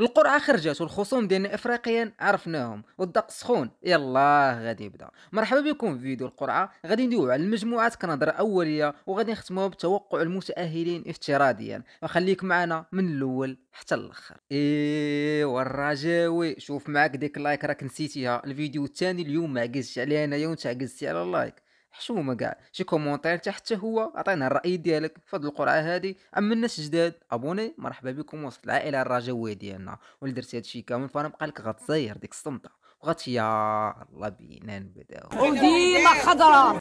القرعه خرجت والخصوم ديالنا افريقيا عرفناهم والدق سخون يلاه غادي يبدا مرحبا بكم في فيديو القرعه غادي ندويو على المجموعات كنهضره اوليه وغادي نختموها بتوقع المتاهلين افتراضيا وخليك معنا من الاول حتى الاخر ايوا الرجاوي شوف معاك ديك لايك راك نسيتيها الفيديو الثاني اليوم ما عقزتش عليه انايا وانت عقزتي على اللايك حشومه كاع شي كومونتير حتى حتى هو عطينا الراي ديالك في هذه القرعه هذه اما الناس جداد ابوني مرحبا بكم وسط العائله الرجويه ديالنا ولا درت هادشي كامل فانا بقى لك غتزاير ديك الصمته وغتيا الله بينا نبداو وديما خضراء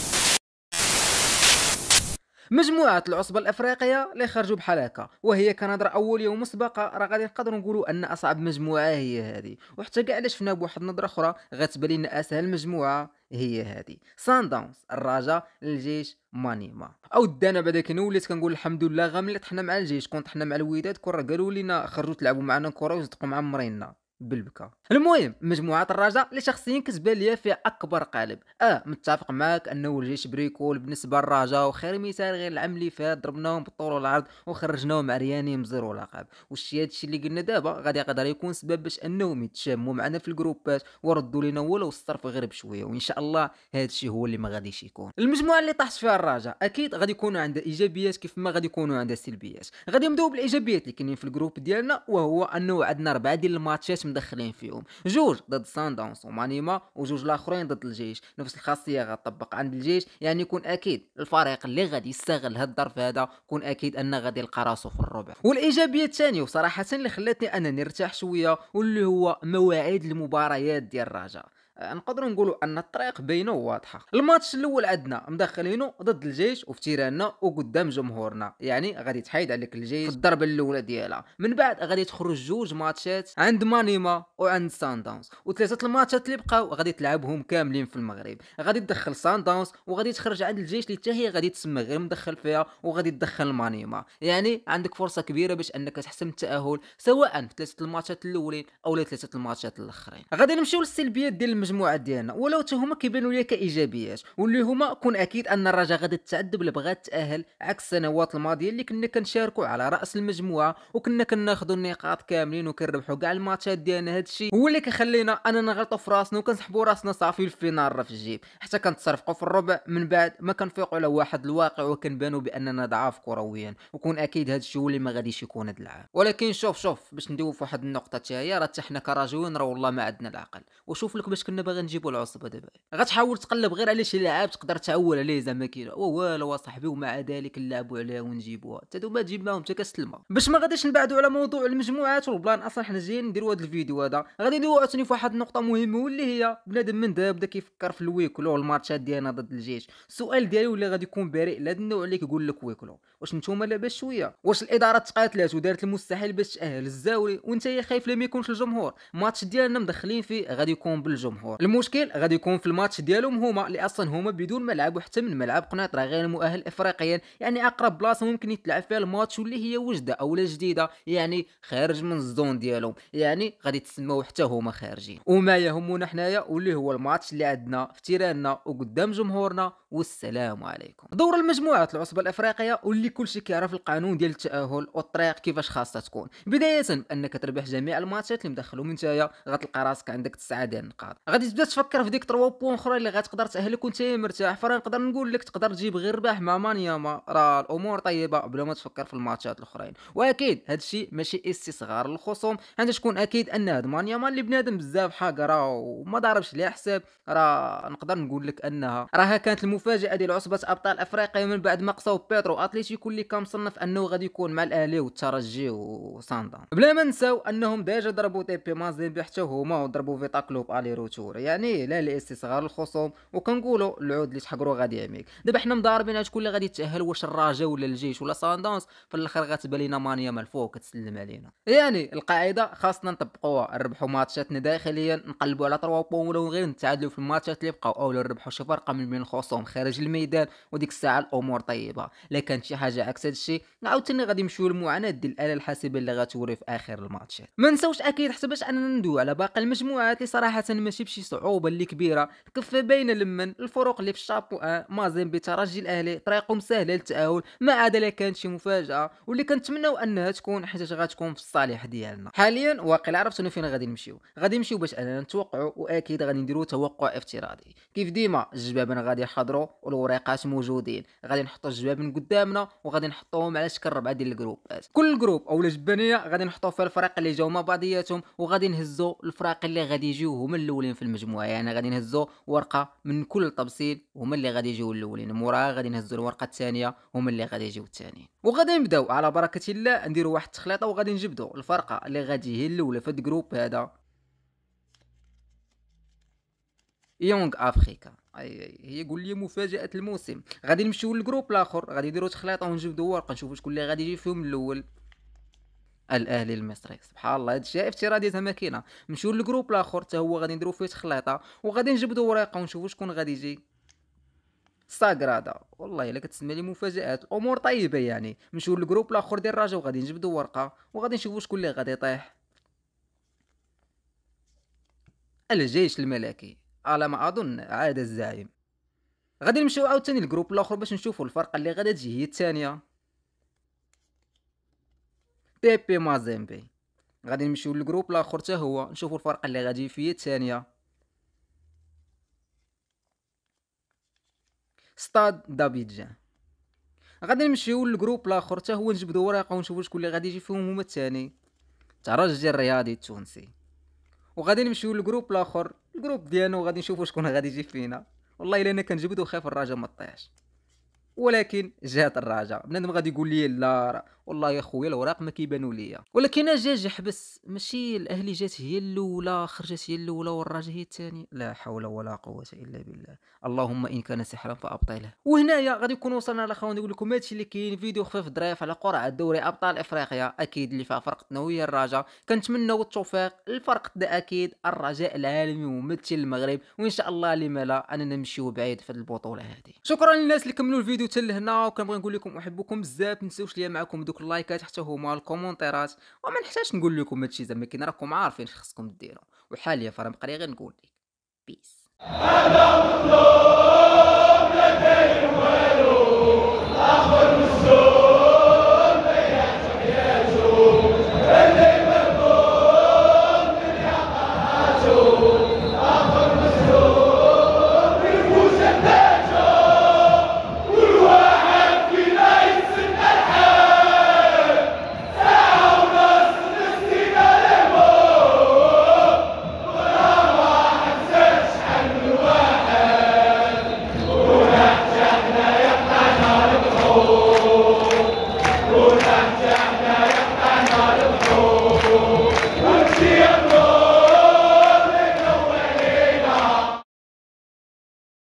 مجموعه العصبه الافريقيه اللي خرجوا بحال هكا وهي كنهضر اول يوم مسبقه راه غادي نقدروا نقولوا ان اصعب مجموعه هي هذه وحتى كاع اللي شفنا بواحد النظره اخرى غتبان لنا اسهل مجموعه هي هذه سان داونز الرجاء الجيش مانيما او دانا بعدا كنا وليت كنقول الحمد لله غا ملي طحنا مع الجيش كون طحنا مع الوداد كون قالوا لينا خرجوا تلعبوا معنا كره وصدقوا مع مرينا بالبكاء المهم مجموعه الرجاء اللي شخصيا كتبان ليا فيها اكبر قالب اه متفق معاك انه الجيش بريكول بالنسبه للرجاء وخير مثال غير العام اللي فات ضربناهم بالطول والعرض وخرجناهم عريانين زيرو لقب وشي هادشي اللي قلنا دابا غادي يقدر يكون سبب باش انهم يتشاموا معنا في الجروبات وردوا لينا ولو الصرف غير بشويه وان شاء الله هادشي هو اللي ما غاديش يكون المجموعه اللي طاحت فيها الرجاء اكيد غادي يكونوا عندها ايجابيات كيف ما غادي يكونوا عندها سلبيات غادي نبداو بالايجابيات اللي كاينين في الجروب ديالنا وهو انه عندنا اربعه ديال الماتشات مدخلين فيهم جوج ضد ساندونس ومانيما وجوج الاخرين ضد الجيش نفس الخاصيه غتطبق عند الجيش يعني يكون اكيد الفريق اللي غادي يستغل هذا الظرف هذا يكون اكيد ان غادي يلقى راسو في الربع والايجابيه الثانيه وصراحه اللي خلاتني انني نرتاح شويه واللي هو مواعيد المباريات ديال الرجاء آه، نقدروا نقولوا ان الطريق بينه واضحه الماتش الاول عندنا مدخلينه ضد الجيش وفي تيراننا وقدام جمهورنا يعني غادي تحيد عليك الجيش في الضربه الاولى ديالها من بعد غادي تخرج جوج ماتشات عند مانيما وعند ساندانس وثلاثه الماتشات اللي بقاو غادي تلعبهم كاملين في المغرب غادي تدخل ساندانس وغادي تخرج عند الجيش اللي حتى هي غادي تسمى غير مدخل فيها وغادي تدخل مانيما يعني عندك فرصه كبيره باش انك تحسم التاهل سواء في ثلاثه الماتشات الاولين او ثلاثه الماتشات الاخرين غادي نمشيو للسلبيات ديال المجموعه ديالنا ولو حتى هما كيبانوا ليا كايجابيات واللي هما كون اكيد ان الرجاء غادي تتعذب اللي تاهل عكس السنوات الماضيه اللي كنا كنشاركوا على راس المجموعه وكنا كناخذوا النقاط كاملين وكنربحوا كاع الماتشات ديالنا هذا الشيء هو اللي كيخلينا اننا نغلطوا في راسنا وكنسحبوا راسنا صافي الفينال راه في الجيب حتى كنتصرفقوا في الربع من بعد ما كنفيقوا على واحد الواقع وكنبانوا باننا ضعاف كرويا وكون اكيد هذا الشيء هو اللي ما غاديش يكون هذا العام ولكن شوف شوف باش ندوي في واحد النقطه حتى هي راه حتى حنا كراجوين راه والله ما عندنا العقل وشوف لك باش كنا كنا باغي نجيبو العصبة دابا غتحاول تقلب غير على شي لعاب تقدر تعول عليه زعما كاين والو صاحبي ومع ذلك نلعبوا عليها ونجيبوها حتى دوما معاهم حتى كسلمى باش ما غاديش نبعدوا على موضوع المجموعات والبلان اصلا حنا جايين نديروا هذا الفيديو هذا غادي نديروا عاوتاني في واحد النقطه مهمه واللي هي بنادم من دابا بدا كيفكر في الويكلو والماتشات ديالنا ضد الجيش السؤال ديالي واللي غادي يكون بريء لهذا النوع اللي كيقول لك ويكلو واش نتوما لاباس شويه واش الاداره تقاتلات ودارت المستحيل باش تاهل الزاويه وانت خايف لما يكونش الجمهور الماتش ديالنا مدخلين فيه غادي يكون بالجمهور الجمهور المشكل غادي يكون في الماتش ديالهم هما اللي اصلا هما بدون ملعب وحتى من ملعب قنيطره غير مؤهل افريقيا يعني اقرب بلاصه ممكن يتلعب فيها الماتش واللي هي وجده لا جديده يعني خارج من الزون ديالهم يعني غادي تسموا حتى هما خارجين وما يهمنا حنايا واللي هو الماتش اللي عندنا في تيراننا وقدام جمهورنا والسلام عليكم دور المجموعات العصبه الافريقيه واللي كلشي كيعرف القانون ديال التاهل والطريق كيفاش خاصها تكون بدايه بانك تربح جميع الماتشات اللي مدخلهم انتيا غتلقى راسك عندك 9 ديال النقاط غادي تبدا تفكر في ديك 3 بوان اخرى اللي غتقدر تاهلك وانت مرتاح فراه نقدر نقول لك تقدر تجيب غير رباح مع مانياما راه الامور طيبه بلا ما تفكر في الماتشات الاخرين واكيد هذا الشيء ماشي استصغار للخصوم حيت تكون اكيد ان هاد مانياما اللي بنادم بزاف حاقه راه وما ضربش ليها حساب راه نقدر نقول لك انها راها كانت المفاجاه ديال عصبه ابطال افريقيا من بعد ما قصاو بيترو اتليتيكو اللي كان مصنف انه غادي يكون مع الاهلي والترجي وساندا بلا ما نساو انهم ديجا ضربوا تي بي مازيمبي حتى هما وضربوا فيتا كلوب روتو الصوره يعني لا لاستصغار الخصوم وكنقولوا العود اللي تحقرو غادي يعميك دابا حنا مضاربين شكون اللي غادي يتاهل واش الراجا ولا الجيش ولا ساندونس في الاخر غتبان لينا مانيا من الفوق كتسلم علينا يعني القاعده خاصنا نطبقوها نربحوا ماتشاتنا داخليا نقلبوا على 3 بون ولا غير نتعادلوا في الماتشات اللي بقاو او نربحوا شي فرقه من بين الخصوم خارج الميدان وديك الساعه الامور طيبه الا كانت شي حاجه عكس هادشي عاوتاني غادي نمشيو للمعاناه ديال الاله الحاسبه اللي غتوري في اخر الماتشات ما نساوش اكيد حتى باش اننا ندوي على باقي المجموعات اللي صراحه ماشي بشي صعوبه اللي كبيره كف باينه لمن الفروق اللي في الشابو ان آه، مازيمبي بترجي الاهلي طريقهم سهله للتاهل ما عدا لا كانت شي مفاجاه واللي كنتمناو انها تكون حيت غتكون في الصالح ديالنا حاليا واقيلا عرفتوا فين غادي نمشيو غادي نمشيو باش اننا نتوقعو واكيد غادي نديرو توقع افتراضي كيف ديما الجبابن غادي يحضرو والوريقات موجودين غادي نحطوا الجبابن قدامنا وغادي نحطوهم على شكل ربعه ديال الجروبات كل جروب أو الجبانية غادي نحطوا فيها الفريق اللي جاو مع بعضياتهم وغادي نهزوا الفرق اللي غادي يجيو هما الاولين في المجموعه يعني غادي نهزو ورقه من كل طبسيل هما اللي غادي يجيو الاولين موراها غادي نهزو الورقه الثانيه هما اللي غادي يجيو الثانيين وغادي نبداو على بركه الله نديرو واحد التخليطه وغادي نجبدو الفرقه اللي غادي هي الاولى في الجروب هذا يونغ افريكا هي قول لي مفاجاه الموسم غادي نمشيو للجروب الاخر غادي نديرو تخليطه ونجبدو ورقه نشوفوا شكون اللي غادي يجي فيهم الاول الاهلي المصري سبحان الله هادشي افتراضي زعما كاينه نمشيو للجروب الاخر حتى هو غادي نديرو فيه تخليطه وغادي نجبدو وريقه ونشوفو شكون غادي يجي ساغرادا والله الا كتسمى لي مفاجات امور طيبه يعني نمشيو للجروب الاخر ديال الرجاء وغادي نجبدو ورقه وغادي نشوفو شكون اللي غادي يطيح الجيش الملكي على ما اظن عاد الزعيم غادي نمشيو عاوتاني للجروب الاخر باش نشوفو الفرقه اللي غادي تجي هي الثانيه بيبي مازيمبي غادي نمشيو للجروب الاخر حتى هو نشوفو الفرقه اللي غادي فيه الثانيه ستاد دابيجان غادي نمشيو للجروب الاخر حتى هو نجبدو ورقه ونشوفو شكون اللي غادي يجي فيهم هما الثاني ترجي الرياضي التونسي وغادي نمشيو للجروب الاخر الجروب ديالنا وغادي نشوفو شكون غادي يجي فينا والله الا انا كنجبدو خايف الرجاء ما طيحش ولكن جات الرجاء بنادم غادي يقول لي لا والله يا خويا الاوراق ما كيبانوا ليا ولكن جاج حبس ماشي الاهلي جات هي الاولى خرجت هي الاولى والراجل هي الثاني لا حول ولا قوه الا بالله اللهم ان كان سحرا فابطله وهنايا غادي نكون وصلنا لاخوان نقول لكم هادشي اللي كاين فيديو خفيف ظريف على قرعه دوري ابطال افريقيا اكيد اللي فيها فرقتنا وهي الرجاء كنتمناو التوفيق الفرق اكيد الرجاء العالمي وممثل المغرب وان شاء الله لما لا اننا نمشيو بعيد في البطوله هذه شكرا للناس اللي كملوا الفيديو حتى لهنا وكنبغي نقول لكم احبكم بزاف ما تنساوش ليا معكم دوك دوك اللايكات حتى هما الكومونتيرات وما نحتاج نقول لكم هادشي زعما كاين راكم عارفين خصكم ديروا وحاليا فرا مقري غير نقول لك بيس